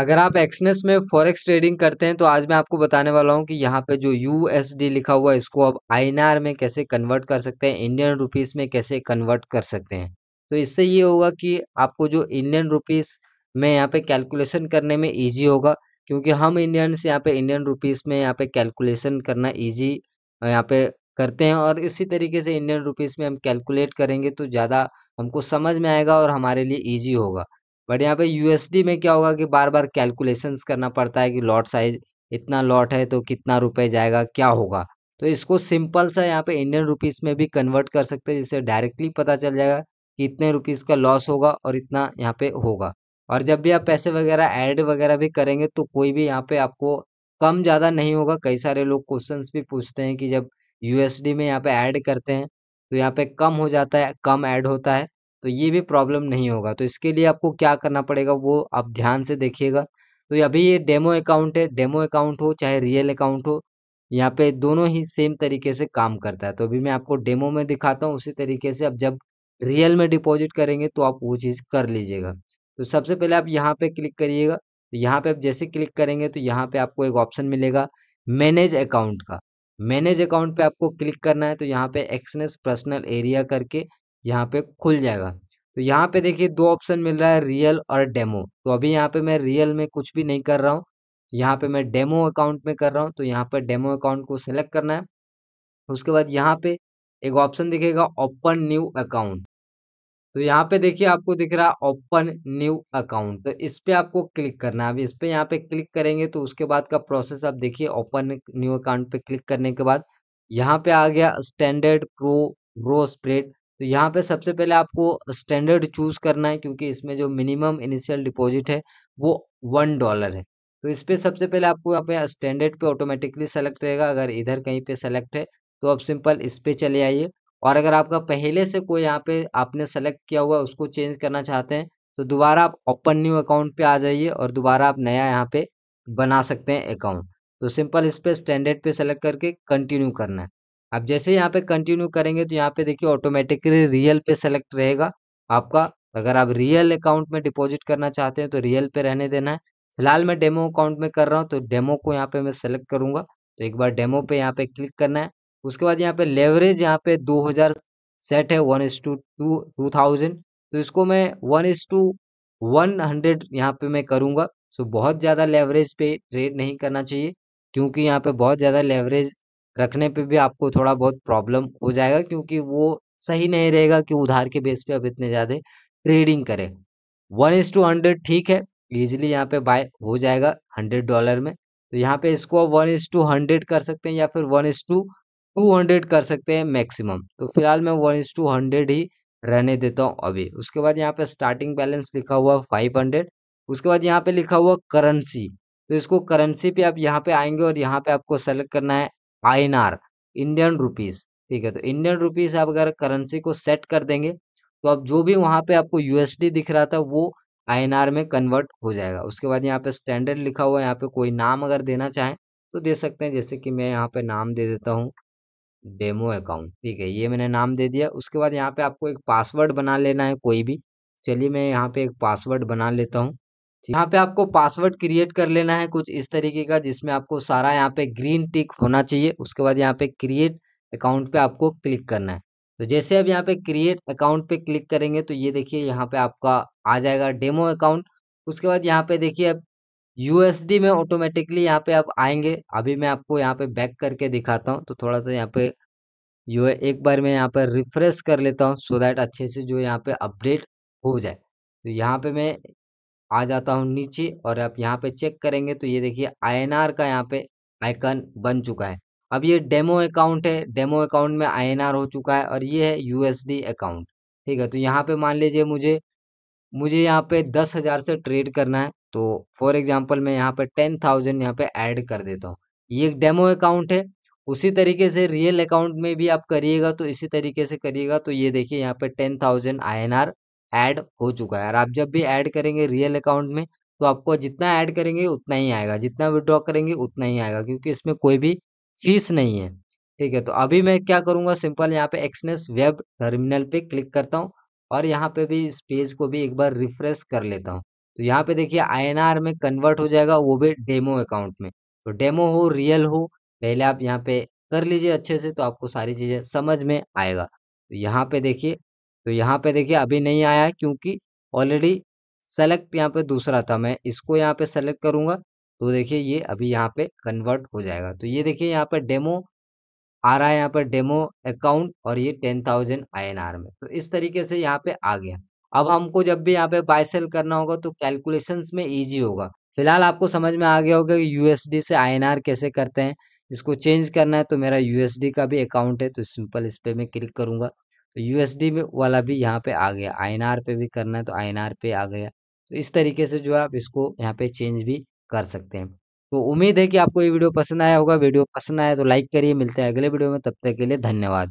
अगर आप Exness e में फॉरेक्स ट्रेडिंग करते हैं तो आज मैं आपको बताने वाला हूं कि यहाँ पे जो यूएसडी लिखा हुआ है इसको आप आईएनआर में कैसे कन्वर्ट कर सकते हैं इंडियन रुपीस में कैसे कन्वर्ट कर सकते हैं तो इससे ये होगा कि आपको जो इंडियन रुपीस में यहाँ पे कैलकुलेशन करने में ईजी होगा क्योंकि हम इंडियंस यहाँ पे इंडियन रुपीज़ में यहाँ पे कैलकुलेसन करना ईजी यहाँ पे करते हैं और इसी तरीके से इंडियन रुपीज़ में हम कैलकुलेट करेंगे तो ज़्यादा हमको समझ में आएगा और हमारे लिए ईजी होगा बट यहाँ पे यूएसडी में क्या होगा कि बार बार कैलकुलेशन करना पड़ता है कि लॉट साइज इतना लॉट है तो कितना रुपए जाएगा क्या होगा तो इसको सिंपल सा यहाँ पे इंडियन रुपीज़ में भी कन्वर्ट कर सकते हैं जिससे डायरेक्टली पता चल जाएगा कि इतने रुपीज़ का लॉस होगा और इतना यहाँ पे होगा और जब भी आप पैसे वगैरह ऐड वगैरह भी करेंगे तो कोई भी यहाँ पे आपको कम ज़्यादा नहीं होगा कई सारे लोग क्वेश्चंस भी पूछते हैं कि जब यूएसडी में यहाँ पे ऐड करते हैं तो यहाँ पे कम हो जाता है कम ऐड होता है तो ये भी प्रॉब्लम नहीं होगा तो इसके लिए आपको क्या करना पड़ेगा वो आप ध्यान से देखिएगा तो अभी ये डेमो अकाउंट है डेमो अकाउंट हो चाहे रियल अकाउंट हो यहाँ पे दोनों ही सेम तरीके से काम करता है तो अभी मैं आपको डेमो में दिखाता हूँ उसी तरीके से अब जब रियल में डिपॉजिट करेंगे तो आप वो चीज़ कर लीजिएगा तो सबसे पहले आप यहाँ पे क्लिक करिएगा तो यहाँ पे आप जैसे क्लिक करेंगे तो यहाँ पे आपको एक ऑप्शन मिलेगा मैनेज अकाउंट का मैनेज अकाउंट पे आपको क्लिक करना है तो यहाँ पे एक्सनेस पर्सनल एरिया करके यहाँ पे खुल जाएगा तो यहाँ पे देखिए दो ऑप्शन मिल रहा है रियल और डेमो तो अभी यहाँ पे मैं रियल में कुछ भी नहीं कर रहा हूँ यहाँ पे मैं डेमो अकाउंट में कर रहा हूँ तो यहाँ पे डेमो अकाउंट को सिलेक्ट करना है उसके बाद यहाँ पे एक ऑप्शन दिखेगा ओपन न्यू अकाउंट तो यहाँ पे देखिए आपको दिख रहा है ओपन न्यू अकाउंट तो इस पर आपको क्लिक करना है अब इस पर यहाँ पे क्लिक करेंगे तो उसके बाद का प्रोसेस आप देखिए ओपन न्यू अकाउंट पे क्लिक करने के बाद यहाँ पे आ गया स्टैंडर्ड प्रो रो स्प्रेड तो यहाँ पे सबसे पहले आपको स्टैंडर्ड चूज़ करना है क्योंकि इसमें जो मिनिमम इनिशियल डिपॉजिट है वो वन डॉलर है तो इस पर सबसे पहले आपको यहाँ पे स्टैंडर्ड पे ऑटोमेटिकली सेलेक्ट रहेगा अगर इधर कहीं पे सेलेक्ट है तो आप सिंपल इस पर चले आइए और अगर आपका पहले से कोई यहाँ पे आपने सेलेक्ट किया हुआ उसको चेंज करना चाहते हैं तो दोबारा आप ओपन न्यू अकाउंट पे आ जाइए और दोबारा आप नया यहाँ पे बना सकते हैं अकाउंट तो सिंपल इस पर स्टैंडर्ड पे सेलेक्ट करके कंटिन्यू करना है आप जैसे यहाँ पे कंटिन्यू करेंगे तो यहाँ पे देखिए ऑटोमेटिकली रियल पे सेलेक्ट रहेगा आपका अगर आप रियल अकाउंट में डिपॉजिट करना चाहते हैं तो रियल पे रहने देना है फिलहाल मैं डेमो अकाउंट में कर रहा हूँ तो डेमो को यहाँ पे मैं सेलेक्ट करूंगा तो एक बार डेमो पे यहाँ पे क्लिक करना है उसके बाद यहाँ पे लेवरेज यहाँ पे दो सेट है one is to two two thousand तो इसको मैं one is to one hundred यहाँ पे मैं करूँगा सो बहुत ज़्यादा लेवरेज पे ट्रेड नहीं करना चाहिए क्योंकि यहाँ पे बहुत ज़्यादा लेवरेज रखने पे भी आपको थोड़ा बहुत प्रॉब्लम हो जाएगा क्योंकि वो सही नहीं रहेगा कि उधार के बेस पे आप इतने ज़्यादा ट्रेडिंग करें वन इज टू हंड्रेड ठीक है ईजिली यहाँ पे बाय हो जाएगा हंड्रेड डॉलर में तो यहाँ पे इसको आप वन इज टू हंड्रेड कर सकते हैं या फिर one is to two hundred कर सकते हैं मैक्सिमम तो फिलहाल मैं वन इज टू हंड्रेड ही रहने देता हूँ अभी उसके बाद यहाँ पे स्टार्टिंग बैलेंस लिखा हुआ फाइव हंड्रेड उसके बाद यहाँ पे लिखा हुआ करेंसी तो इसको करेंसी पे आप यहाँ पे आएंगे और यहाँ पे आपको सेलेक्ट करना है आई आर इंडियन रुपीज ठीक है तो इंडियन रुपीज आप अगर करेंसी को सेट कर देंगे तो अब जो भी वहां पे आपको यूएसडी दिख रहा था वो आईएनआर में कन्वर्ट हो जाएगा उसके बाद यहाँ पे स्टैंडर्ड लिखा हुआ है यहाँ पे कोई नाम अगर देना चाहें तो दे सकते हैं जैसे कि मैं यहाँ पे नाम दे देता हूँ डेमो अकाउंट ठीक है ये मैंने नाम दे दिया उसके बाद यहाँ पे आपको एक पासवर्ड बना लेना है कोई भी चलिए मैं यहाँ पे एक पासवर्ड बना लेता हूँ यहाँ पे आपको पासवर्ड क्रिएट कर लेना है कुछ इस तरीके का जिसमें आपको सारा यहाँ पे ग्रीन टिक होना चाहिए उसके बाद यहाँ पे क्रिएट अकाउंट पे आपको क्लिक करना है तो जैसे अब यहाँ पे क्रिएट अकाउंट पे क्लिक करेंगे तो ये देखिए यहाँ पे आपका आ जाएगा डेमो अकाउंट उसके बाद यहाँ पे देखिए अब यूएसडी में ऑटोमेटिकली यहाँ पे आप आएंगे अभी मैं आपको यहाँ पे बैक करके दिखाता हूँ तो थोड़ा सा यहाँ पे यू एक बार मैं यहाँ पे रिफ्रेश कर लेता हूँ सो दैट अच्छे से जो यहाँ पे अपडेट हो जाए तो यहाँ पे मैं आ जाता हूँ नीचे और आप यहाँ पे चेक करेंगे तो ये देखिए आई का यहाँ पे आइकन बन चुका है अब ये डेमो अकाउंट है डेमो अकाउंट में आई हो चुका है और ये है यूएसडी अकाउंट ठीक है तो यहाँ पे मान लीजिए मुझे मुझे यहाँ पे दस हज़ार से ट्रेड करना है तो फॉर एग्जाम्पल मैं यहाँ पे टेन थाउजेंड यहाँ पे ऐड कर देता हूँ ये एक डेमो अकाउंट है उसी तरीके से रियल अकाउंट में भी आप करिएगा तो इसी तरीके से करिएगा तो ये देखिए यहाँ पे टेन थाउजेंड आई ऐड हो चुका है और आप जब भी ऐड करेंगे रियल अकाउंट में तो आपको जितना ऐड करेंगे उतना ही आएगा जितना विड्रॉ करेंगे उतना ही आएगा क्योंकि इसमें कोई भी फीस नहीं है ठीक है तो अभी मैं क्या करूँगा सिंपल यहाँ पे एक्सनेस वेब टर्मिनल पे क्लिक करता हूँ और यहाँ पे भी इस पेज को भी एक बार रिफ्रेश कर लेता हूँ तो यहाँ पे देखिए आईएनआर में कन्वर्ट हो जाएगा वो भी डेमो अकाउंट में तो डेमो हो रियल हो पहले आप यहाँ पे कर लीजिए अच्छे से तो आपको सारी चीज़ें समझ में आएगा तो यहाँ पे देखिए तो यहाँ पे देखिए अभी नहीं आया है क्योंकि ऑलरेडी सेलेक्ट यहाँ पे दूसरा था मैं इसको यहाँ पे सेलेक्ट करूँगा तो देखिए ये अभी यहाँ पे कन्वर्ट हो जाएगा तो ये देखिए यहाँ पे डेमो आ रहा है यहाँ पर डेमो अकाउंट और ये टेन थाउजेंड आई में तो इस तरीके से यहाँ पे आ गया अब हमको जब भी यहाँ पे बाय सेल करना होगा तो कैलकुलेशंस में इजी होगा फिलहाल आपको समझ में आ गया होगा कि यूएसडी से आईएनआर कैसे करते हैं इसको चेंज करना है तो मेरा यूएसडी का भी अकाउंट है तो सिंपल इस पर मैं क्लिक करूंगा तो यूएसडी में वाला भी यहाँ पे आ गया आई पे भी करना है तो आई पे आ गया तो इस तरीके से जो है आप इसको यहाँ पे चेंज भी कर सकते हैं तो उम्मीद है कि आपको ये वीडियो पसंद आया होगा वीडियो पसंद आया तो लाइक करिए मिलते हैं अगले वीडियो में तब तक के लिए धन्यवाद